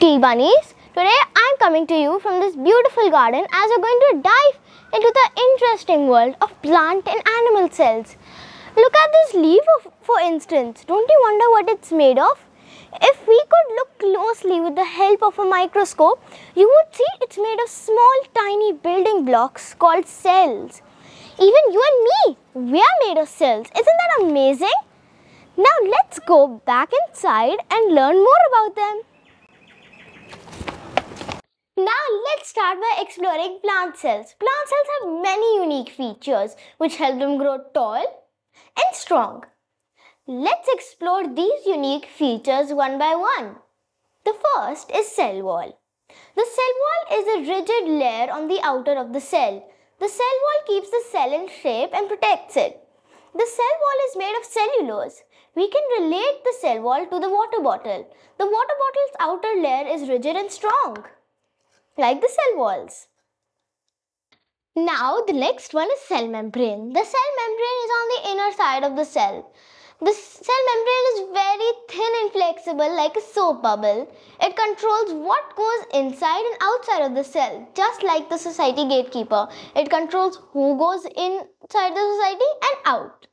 Tea Bunnies! Today I am coming to you from this beautiful garden as we are going to dive into the interesting world of plant and animal cells. Look at this leaf for instance. Don't you wonder what it's made of? If we could look closely with the help of a microscope, you would see it's made of small tiny building blocks called cells. Even you and me, we are made of cells. Isn't that amazing? Now let's go back inside and learn more about them. Now let's start by exploring plant cells. Plant cells have many unique features which help them grow tall and strong. Let's explore these unique features one by one. The first is cell wall. The cell wall is a rigid layer on the outer of the cell. The cell wall keeps the cell in shape and protects it. The cell wall is made of cellulose. We can relate the cell wall to the water bottle. The water bottle's outer layer is rigid and strong like the cell walls. Now the next one is cell membrane. The cell membrane is on the inner side of the cell. The cell membrane is very thin and flexible like a soap bubble. It controls what goes inside and outside of the cell, just like the society gatekeeper. It controls who goes inside the society and out.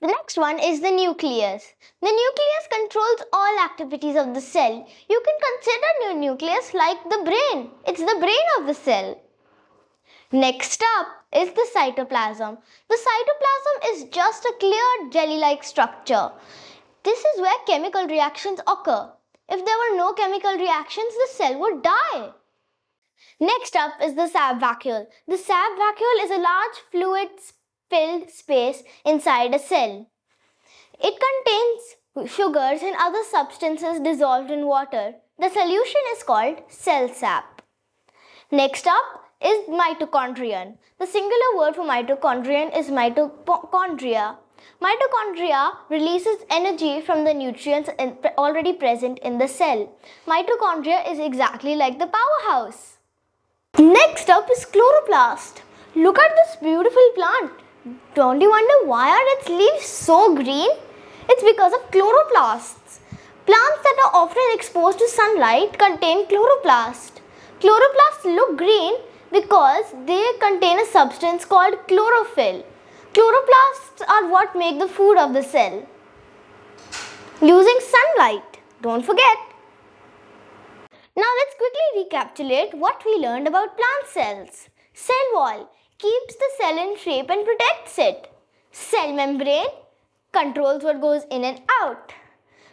The next one is the nucleus. The nucleus controls all activities of the cell. You can consider your nucleus like the brain. It's the brain of the cell. Next up is the cytoplasm. The cytoplasm is just a clear jelly-like structure. This is where chemical reactions occur. If there were no chemical reactions, the cell would die. Next up is the sap vacuole. The sap vacuole is a large fluid filled space inside a cell. It contains sugars and other substances dissolved in water. The solution is called cell sap. Next up is mitochondrion. The singular word for mitochondrion is mitochondria. Mitochondria releases energy from the nutrients already present in the cell. Mitochondria is exactly like the powerhouse. Next up is chloroplast. Look at this beautiful plant. Don't you wonder why are its leaves so green? It's because of chloroplasts. Plants that are often exposed to sunlight contain chloroplast. Chloroplasts look green because they contain a substance called chlorophyll. Chloroplasts are what make the food of the cell. Using sunlight, don't forget. Now let's quickly recapitulate what we learned about plant cells. Cell wall keeps the cell in shape and protects it. Cell membrane controls what goes in and out.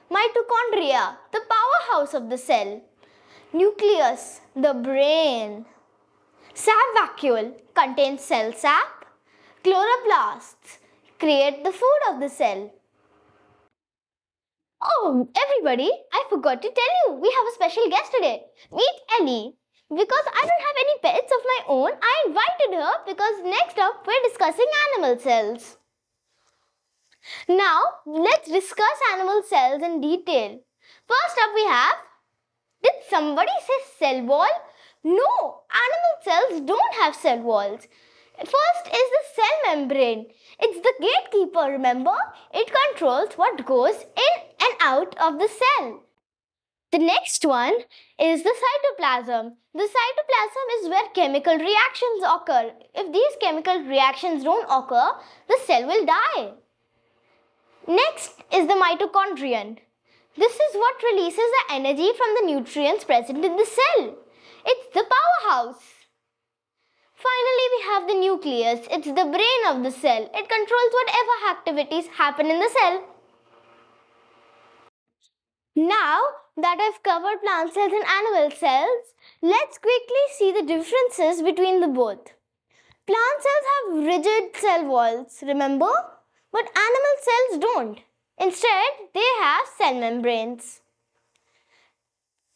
Mitochondria, the powerhouse of the cell. Nucleus, the brain. Sap vacuole contains cell sap. Chloroplasts create the food of the cell. Oh, everybody, I forgot to tell you, we have a special guest today. Meet Ellie. Because I don't have any pets of my own, I invited her because next up we're discussing animal cells. Now, let's discuss animal cells in detail. First up we have, did somebody say cell wall? No, animal cells don't have cell walls. First is the cell membrane. It's the gatekeeper, remember? It controls what goes in and out of the cell. The next one is the cytoplasm. The cytoplasm is where chemical reactions occur. If these chemical reactions don't occur, the cell will die. Next is the mitochondrion. This is what releases the energy from the nutrients present in the cell. It's the powerhouse. Finally, we have the nucleus. It's the brain of the cell. It controls whatever activities happen in the cell. Now that I've covered plant cells and animal cells, let's quickly see the differences between the both. Plant cells have rigid cell walls, remember? But animal cells don't. Instead, they have cell membranes.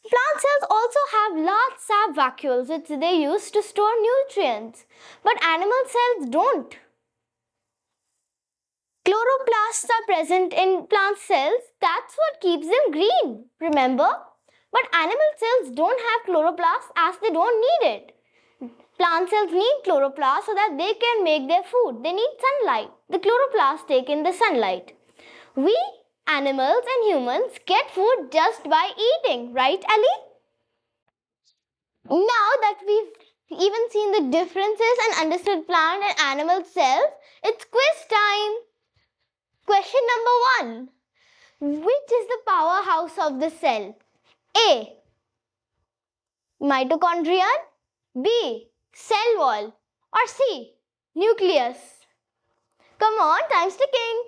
Plant cells also have large sap vacuoles which they use to store nutrients. But animal cells don't. Chloroplasts are present in plant cells. That's what keeps them green, remember? But animal cells don't have chloroplasts as they don't need it. Plant cells need chloroplast so that they can make their food. They need sunlight. The chloroplasts take in the sunlight. We, animals and humans, get food just by eating, right Ali? Now that we've even seen the differences and understood plant and animal cells, it's quiz time. mass of the cell? A. Mitochondrion B. Cell wall or C. Nucleus. Come on, time's ticking.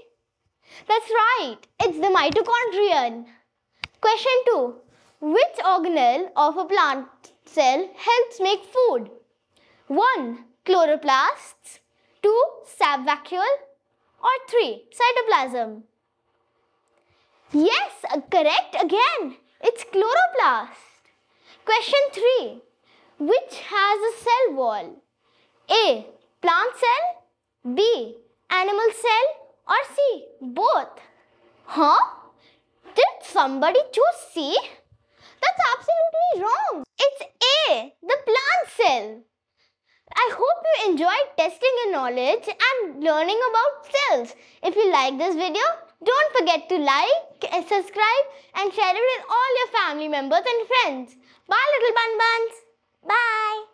That's right, it's the mitochondrion. Question 2. Which organelle of a plant cell helps make food? 1. Chloroplasts 2. Sap vacuole or 3. Cytoplasm. Yes, uh, correct again. It's chloroplast. Question 3. Which has a cell wall? A. Plant cell. B. Animal cell. Or C. Both. Huh? Did somebody choose C? That's absolutely wrong. It's A. The plant cell. I hope you enjoyed testing your knowledge and learning about cells. If you like this video, don't forget to like, uh, subscribe and share it with all your family members and friends. Bye little bun buns. Bye.